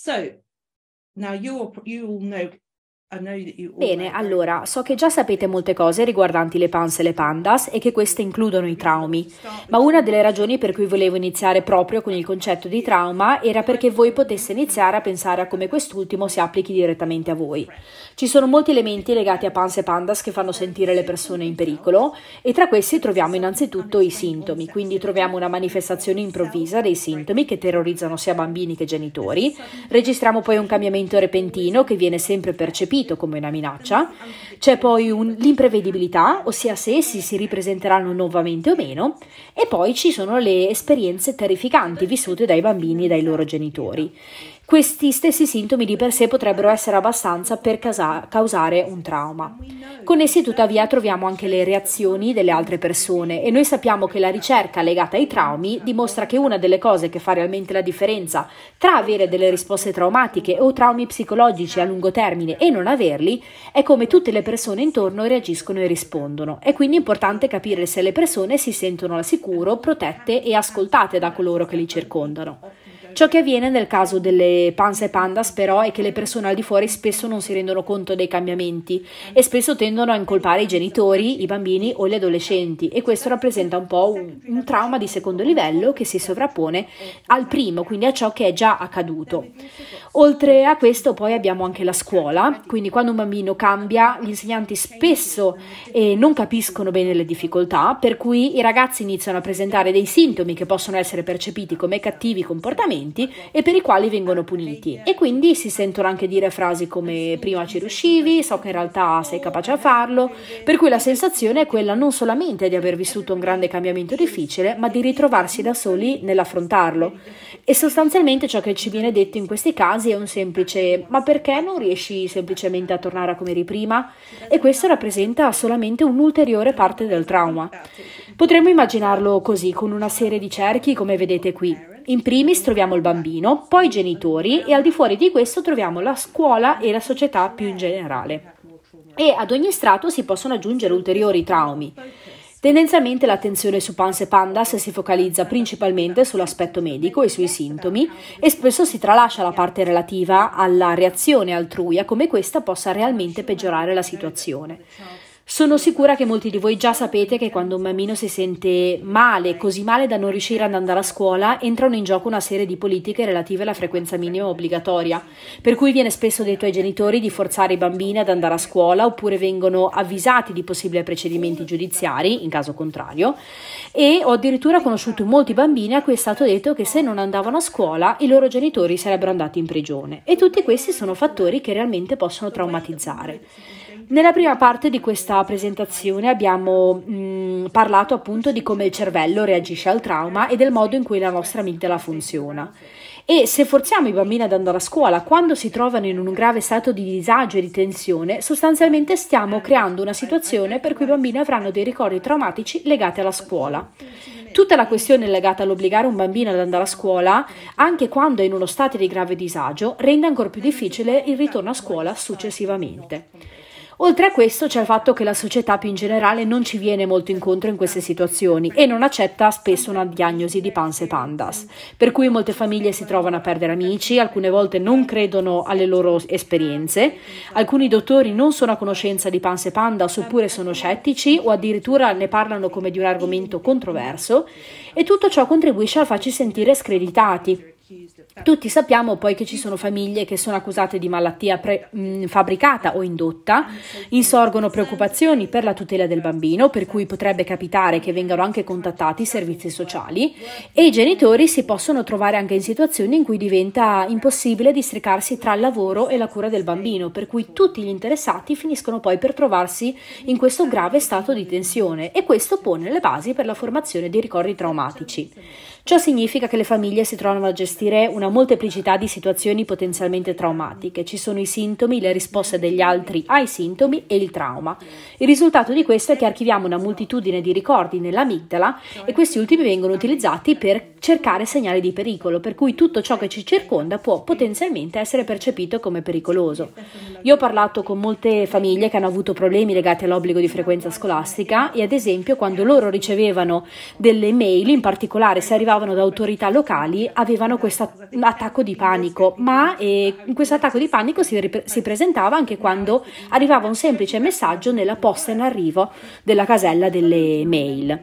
So now you all you all know Bene, allora, so che già sapete molte cose riguardanti le pans e le pandas e che queste includono i traumi, ma una delle ragioni per cui volevo iniziare proprio con il concetto di trauma era perché voi poteste iniziare a pensare a come quest'ultimo si applichi direttamente a voi. Ci sono molti elementi legati a pans e pandas che fanno sentire le persone in pericolo e tra questi troviamo innanzitutto i sintomi, quindi troviamo una manifestazione improvvisa dei sintomi che terrorizzano sia bambini che genitori, registriamo poi un cambiamento repentino che viene sempre percepito percepito come una minaccia. C'è poi un, l'imprevedibilità, ossia se essi si ripresenteranno nuovamente o meno, e poi ci sono le esperienze terrificanti vissute dai bambini e dai loro genitori. Questi stessi sintomi di per sé potrebbero essere abbastanza per causare un trauma. Con essi tuttavia troviamo anche le reazioni delle altre persone e noi sappiamo che la ricerca legata ai traumi dimostra che una delle cose che fa realmente la differenza tra avere delle risposte traumatiche o traumi psicologici a lungo termine e non averli è come tutte le persone intorno reagiscono e rispondono. È quindi importante capire se le persone si sentono al sicuro, protette e ascoltate da coloro che li circondano. Ciò che avviene nel caso delle panze e pandas però è che le persone al di fuori spesso non si rendono conto dei cambiamenti e spesso tendono a incolpare i genitori, i bambini o gli adolescenti e questo rappresenta un po' un, un trauma di secondo livello che si sovrappone al primo, quindi a ciò che è già accaduto. Oltre a questo poi abbiamo anche la scuola, quindi quando un bambino cambia gli insegnanti spesso eh, non capiscono bene le difficoltà, per cui i ragazzi iniziano a presentare dei sintomi che possono essere percepiti come cattivi comportamenti e per i quali vengono puniti e quindi si sentono anche dire frasi come prima ci riuscivi, so che in realtà sei capace a farlo, per cui la sensazione è quella non solamente di aver vissuto un grande cambiamento difficile, ma di ritrovarsi da soli nell'affrontarlo. E sostanzialmente ciò che ci viene detto in questi casi frasi è un semplice ma perché non riesci semplicemente a tornare a come eri prima? E questo rappresenta solamente un'ulteriore parte del trauma. Potremmo immaginarlo così, con una serie di cerchi come vedete qui. In primis troviamo il bambino, poi i genitori e al di fuori di questo troviamo la scuola e la società più in generale. E ad ogni strato si possono aggiungere ulteriori traumi. Tendenzialmente l'attenzione su Pans e Pandas si focalizza principalmente sull'aspetto medico e sui sintomi e spesso si tralascia la parte relativa alla reazione altrui, a come questa possa realmente peggiorare la situazione. Sono sicura che molti di voi già sapete che quando un bambino si sente male, così male da non riuscire ad andare a scuola, entrano in gioco una serie di politiche relative alla frequenza minima obbligatoria, per cui viene spesso detto ai genitori di forzare i bambini ad andare a scuola oppure vengono avvisati di possibili procedimenti giudiziari, in caso contrario, e ho addirittura conosciuto molti bambini a cui è stato detto che se non andavano a scuola i loro genitori sarebbero andati in prigione e tutti questi sono fattori che realmente possono traumatizzare. Nella prima parte di questa presentazione abbiamo mh, mm, parlato appunto di come il cervello reagisce al trauma e del modo in cui la nostra amigdala funziona. E se forziamo i bambini ad andare a scuola quando si trovano in un grave stato di disagio e di tensione, sostanzialmente stiamo creando una situazione per cui i bambini avranno dei ricordi traumatici legati alla scuola. Tutta la questione legata all'obbligare un bambino ad andare a scuola, anche quando è in uno stato di grave disagio, rende ancora più difficile il ritorno a scuola successivamente. Oltre a questo c'è il fatto che la società più in generale non ci viene molto incontro in queste situazioni e non accetta spesso una diagnosi di panse pandas, per cui molte famiglie si trovano a perdere amici, alcune volte non credono alle loro esperienze, alcuni dottori non sono a conoscenza di panse pandas oppure sono scettici o addirittura ne parlano come di un argomento controverso e tutto ciò contribuisce a farci sentire screditati tutti sappiamo poi che ci sono famiglie che sono accusate di malattia pre- mh, mm, fabbricata o indotta, insorgono preoccupazioni per la tutela del bambino, per cui potrebbe capitare che vengano anche contattati i servizi sociali e i genitori si possono trovare anche in situazioni in cui diventa impossibile districarsi tra il lavoro e la cura del bambino, per cui tutti gli interessati finiscono poi per trovarsi in questo grave stato di tensione e questo pone le basi per la formazione di ricordi traumatici. Ciò significa che le famiglie si trovano a gestire una molteplicità di situazioni potenzialmente traumatiche. Ci sono i sintomi, le risposte degli altri ai sintomi e il trauma. Il risultato di questo è che archiviamo una moltitudine di ricordi nell'amigdala e questi ultimi vengono utilizzati per cercare segnali di pericolo, per cui tutto ciò che ci circonda può potenzialmente essere percepito come pericoloso. Io ho parlato con molte famiglie che hanno avuto problemi legati all'obbligo di frequenza scolastica e ad esempio quando loro ricevevano delle mail, in particolare se arrivava trovavano da autorità locali avevano questo attacco di panico, ma eh, questo attacco di panico si, si presentava anche quando arrivava un semplice messaggio nella posta in arrivo della casella delle mail.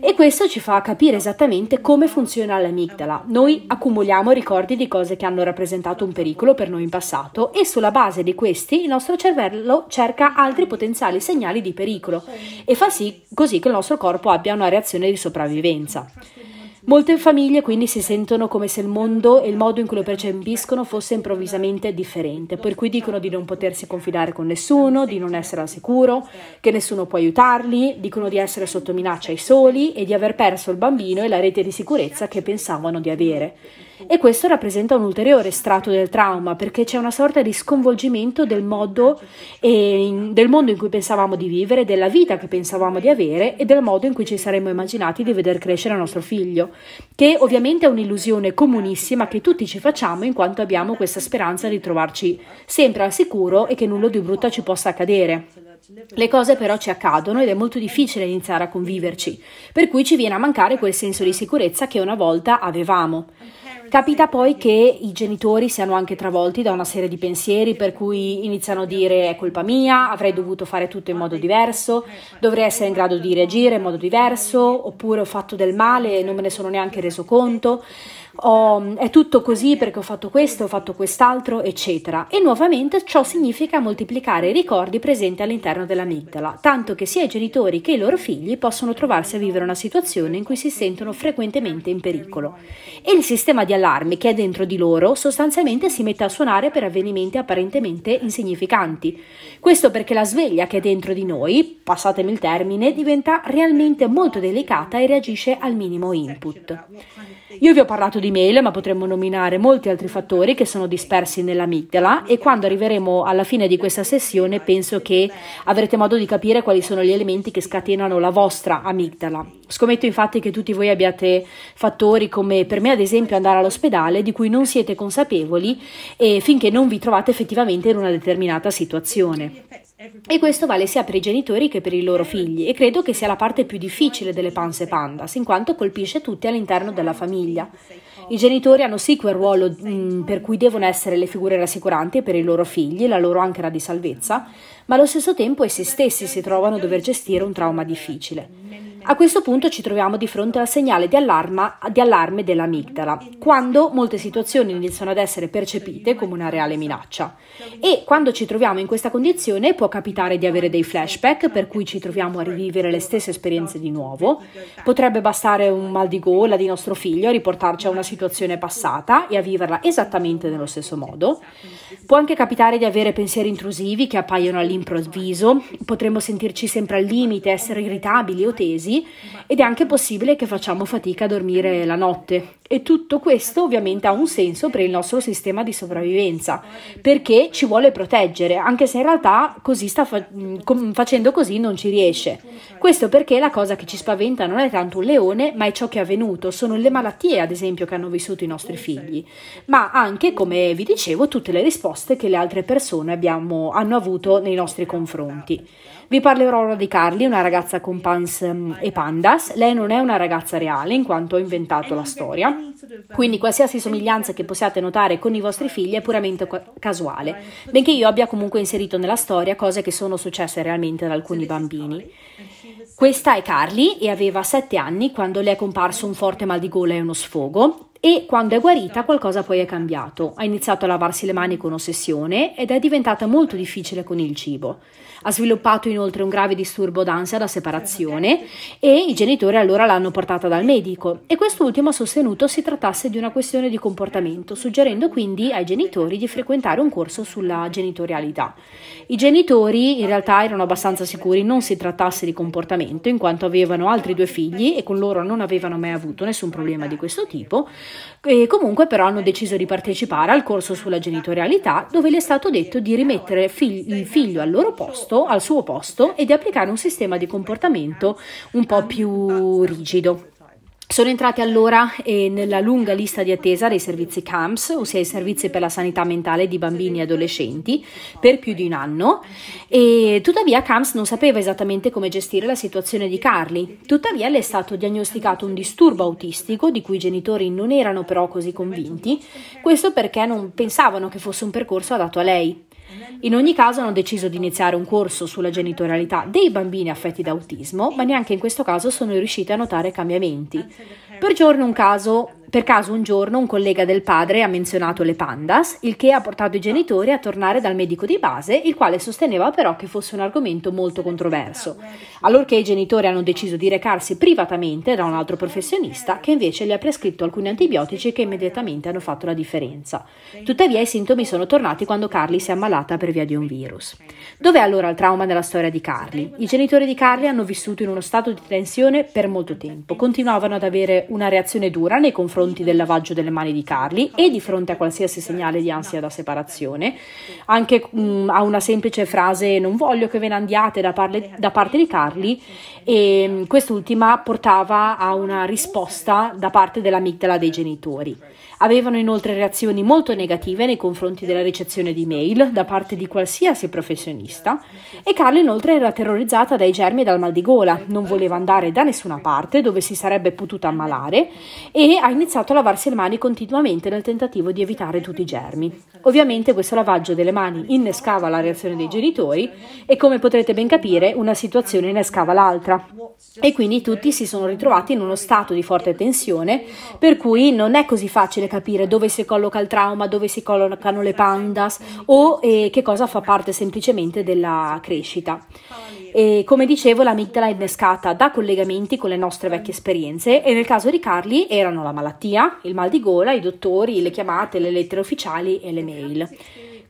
E questo ci fa capire esattamente come funziona l'amigdala. Noi accumuliamo ricordi di cose che hanno rappresentato un pericolo per noi in passato e sulla base di questi il nostro cervello cerca altri potenziali segnali di pericolo e fa sì così che il nostro corpo abbia una reazione di sopravvivenza. Molte famiglie quindi si sentono come se il mondo e il modo in cui lo percepiscono fosse improvvisamente differente, per cui dicono di non potersi confidare con nessuno, di non essere al sicuro, che nessuno può aiutarli, dicono di essere sotto minaccia ai soli e di aver perso il bambino e la rete di sicurezza che pensavano di avere. E questo rappresenta un ulteriore strato del trauma, perché c'è una sorta di sconvolgimento del modo in, del mondo in cui pensavamo di vivere, della vita che pensavamo di avere e del modo in cui ci saremmo immaginati di veder crescere nostro figlio, che ovviamente è un'illusione comunissima che tutti ci facciamo in quanto abbiamo questa speranza di trovarci sempre al sicuro e che nulla di brutto ci possa accadere. Le cose però ci accadono ed è molto difficile iniziare a conviverci, per cui ci viene a mancare quel senso di sicurezza che una volta avevamo. Capita poi che i genitori siano anche travolti da una serie di pensieri per cui iniziano a dire è colpa mia, avrei dovuto fare tutto in modo diverso, dovrei essere in grado di reagire in modo diverso, oppure ho fatto del male e non me ne sono neanche reso conto oh, è tutto così perché ho fatto questo, ho fatto quest'altro, eccetera. E nuovamente ciò significa moltiplicare i ricordi presenti all'interno della dell'amigdala, tanto che sia i genitori che i loro figli possono trovarsi a vivere una situazione in cui si sentono frequentemente in pericolo. E il sistema di allarme che è dentro di loro sostanzialmente si mette a suonare per avvenimenti apparentemente insignificanti. Questo perché la sveglia che è dentro di noi, passatemi il termine, diventa realmente molto delicata e reagisce al minimo input. Io vi ho parlato di l'email, ma potremmo nominare molti altri fattori che sono dispersi nell'amigdala e quando arriveremo alla fine di questa sessione penso che avrete modo di capire quali sono gli elementi che scatenano la vostra amigdala. Scommetto infatti che tutti voi abbiate fattori come per me ad esempio andare all'ospedale di cui non siete consapevoli e finché non vi trovate effettivamente in una determinata situazione. E questo vale sia per i genitori che per i loro figli e credo che sia la parte più difficile delle panse pandas, in quanto colpisce tutti all'interno della famiglia. I genitori hanno sì quel ruolo mh, per cui devono essere le figure rassicuranti per i loro figli, la loro ancora di salvezza, ma allo stesso tempo essi stessi si trovano a dover gestire un trauma difficile. A questo punto ci troviamo di fronte al segnale di, allarma, di allarme dell'amigdala, quando molte situazioni iniziano ad essere percepite come una reale minaccia. E quando ci troviamo in questa condizione può capitare di avere dei flashback, per cui ci troviamo a rivivere le stesse esperienze di nuovo. Potrebbe bastare un mal di gola di nostro figlio a riportarci a una situazione passata e a viverla esattamente nello stesso modo. Può anche capitare di avere pensieri intrusivi che appaiono all'improvviso, potremmo sentirci sempre al limite, essere irritabili o tesi ed è anche possibile che facciamo fatica a dormire la notte. E tutto questo ovviamente ha un senso per il nostro sistema di sopravvivenza, perché ci vuole proteggere, anche se in realtà così sta fa- mm, facendo così non ci riesce. Questo perché la cosa che ci spaventa non è tanto un leone, ma è ciò che è avvenuto, sono le malattie ad esempio che hanno vissuto i nostri figli, ma anche, come vi dicevo, tutte le risposte che le altre persone abbiamo, hanno avuto nei nostri confronti. Vi parlerò ora di Carly, una ragazza con pants mm, e Pandas. Lei non è una ragazza reale, in quanto ho inventato la storia. Quindi qualsiasi somiglianza che possiate notare con i vostri figli è puramente casuale, benché io abbia comunque inserito nella storia cose che sono successe realmente ad alcuni bambini. Questa è Carly e aveva 7 anni quando le è comparso un forte mal di gola e uno sfogo e quando è guarita qualcosa poi è cambiato. Ha iniziato a lavarsi le mani con ossessione ed è diventata molto difficile con il cibo. Ha sviluppato inoltre un grave disturbo d'ansia da separazione e i genitori allora l'hanno portata dal medico e quest'ultimo ha sostenuto si trattasse di una questione di comportamento, suggerendo quindi ai genitori di frequentare un corso sulla genitorialità. I genitori in realtà erano abbastanza sicuri non si trattasse di comportamento in quanto avevano altri due figli e con loro non avevano mai avuto nessun problema di questo tipo, e comunque però hanno deciso di partecipare al corso sulla genitorialità dove le è stato detto di rimettere fig- il figlio al loro posto, al suo posto e di applicare un sistema di comportamento un po' più rigido. Sono entrati allora eh, nella lunga lista di attesa dei servizi CAMS, ossia i servizi per la sanità mentale di bambini e adolescenti, per più di un anno e tuttavia CAMS non sapeva esattamente come gestire la situazione di Carly. Tuttavia le è stato diagnosticato un disturbo autistico di cui i genitori non erano però così convinti, questo perché non pensavano che fosse un percorso adatto a lei. In ogni caso hanno deciso di iniziare un corso sulla genitorialità dei bambini affetti da autismo, ma neanche in questo caso sono riusciti a notare cambiamenti. Per giorno un caso per caso un giorno un collega del padre ha menzionato le pandas, il che ha portato i genitori a tornare dal medico di base, il quale sosteneva però che fosse un argomento molto controverso. Allorché i genitori hanno deciso di recarsi privatamente da un altro professionista che invece gli ha prescritto alcuni antibiotici che immediatamente hanno fatto la differenza. Tuttavia i sintomi sono tornati quando Carly si è ammalata per via di un virus. Dov'è allora il trauma della storia di Carly? I genitori di Carly hanno vissuto in uno stato di tensione per molto tempo, continuavano ad avere una reazione dura nei confronti confronti del lavaggio delle mani di Carly e di fronte a qualsiasi segnale di ansia da separazione, anche mh, mm, a una semplice frase non voglio che ve ne andiate da, parle, da parte di Carly e mh, mm, quest'ultima portava a una risposta da parte dell'amigdala dei genitori. Avevano inoltre reazioni molto negative nei confronti della ricezione di mail da parte di qualsiasi professionista e Carla inoltre era terrorizzata dai germi e dal mal di gola, non voleva andare da nessuna parte dove si sarebbe potuta ammalare e ha iniziato a lavarsi le mani continuamente nel tentativo di evitare tutti i germi. Ovviamente questo lavaggio delle mani innescava la reazione dei genitori e come potrete ben capire una situazione innescava l'altra e quindi tutti si sono ritrovati in uno stato di forte tensione per cui non è così facile capire dove si colloca il trauma, dove si collocano le pandas o eh, che cosa fa parte semplicemente della crescita. E come dicevo, l'amigdala è innescata da collegamenti con le nostre vecchie esperienze e nel caso di Carli erano la malattia, il mal di gola, i dottori, le chiamate, le lettere ufficiali e le mail.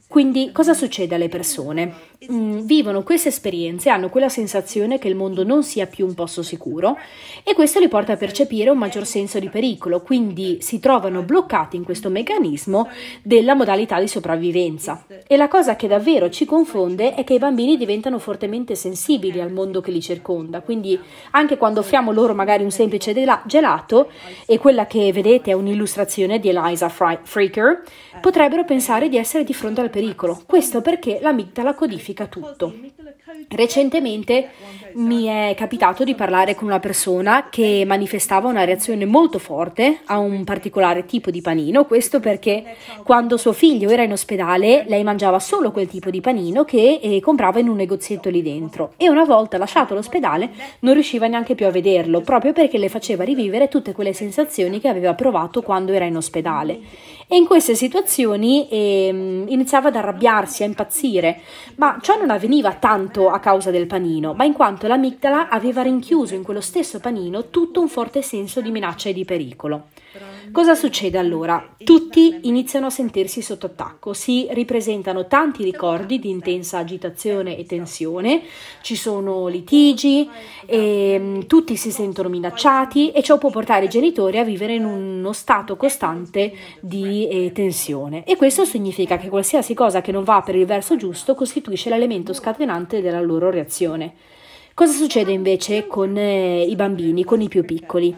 Quindi cosa succede alle persone? mh, mm, vivono queste esperienze, hanno quella sensazione che il mondo non sia più un posto sicuro e questo li porta a percepire un maggior senso di pericolo, quindi si trovano bloccati in questo meccanismo della modalità di sopravvivenza. E la cosa che davvero ci confonde è che i bambini diventano fortemente sensibili al mondo che li circonda, quindi anche quando offriamo loro magari un semplice gelato e quella che vedete è un'illustrazione di Eliza Freaker, potrebbero pensare di essere di fronte al pericolo. Questo perché l'amigdala codifica modifica tutto. Recentemente mi è capitato di parlare con una persona che manifestava una reazione molto forte a un particolare tipo di panino, questo perché quando suo figlio era in ospedale lei mangiava solo quel tipo di panino che eh, comprava in un negozietto lì dentro e una volta lasciato l'ospedale non riusciva neanche più a vederlo, proprio perché le faceva rivivere tutte quelle sensazioni che aveva provato quando era in ospedale. E in queste situazioni eh, iniziava ad arrabbiarsi, a impazzire, ma ciò non avveniva tanto solo a causa del panino, ma in quanto l'amigdala aveva rinchiuso in quello stesso panino tutto un forte senso di minaccia e di pericolo. Cosa succede allora? Tutti iniziano a sentirsi sotto attacco, si ripresentano tanti ricordi di intensa agitazione e tensione, ci sono litigi, e, ehm, tutti si sentono minacciati e ciò può portare i genitori a vivere in uno stato costante di eh, tensione. E questo significa che qualsiasi cosa che non va per il verso giusto costituisce l'elemento scatenante della loro reazione. Cosa succede invece con eh, i bambini, con i più piccoli?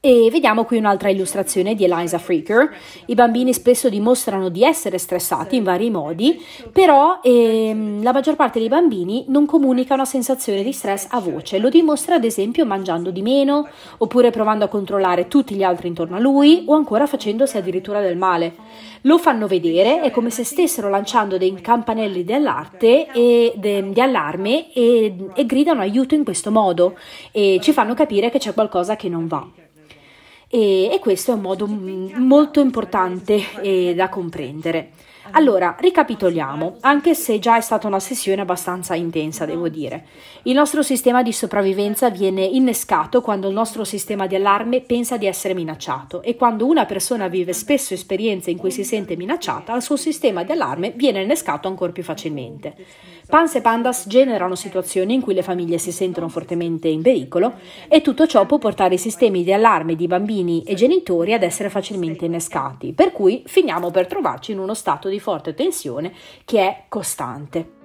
E vediamo qui un'altra illustrazione di Eliza Freaker. I bambini spesso dimostrano di essere stressati in vari modi, però ehm, la maggior parte dei bambini non comunica una sensazione di stress a voce. Lo dimostra ad esempio mangiando di meno, oppure provando a controllare tutti gli altri intorno a lui, o ancora facendosi addirittura del male. Lo fanno vedere, è come se stessero lanciando dei campanelli di, e, de, di allarme e, e gridano aiuto in questo modo e ci fanno capire che c'è qualcosa che non va e, e questo è un modo molto importante eh, da comprendere. Allora, ricapitoliamo, anche se già è stata una sessione abbastanza intensa, devo dire. Il nostro sistema di sopravvivenza viene innescato quando il nostro sistema di allarme pensa di essere minacciato e quando una persona vive spesso esperienze in cui si sente minacciata, il suo sistema di allarme viene innescato ancora più facilmente. Pans e pandas generano situazioni in cui le famiglie si sentono fortemente in pericolo e tutto ciò può portare i sistemi di allarme di bambini e genitori ad essere facilmente innescati, per cui finiamo per trovarci in uno stato di forte tensione che è costante.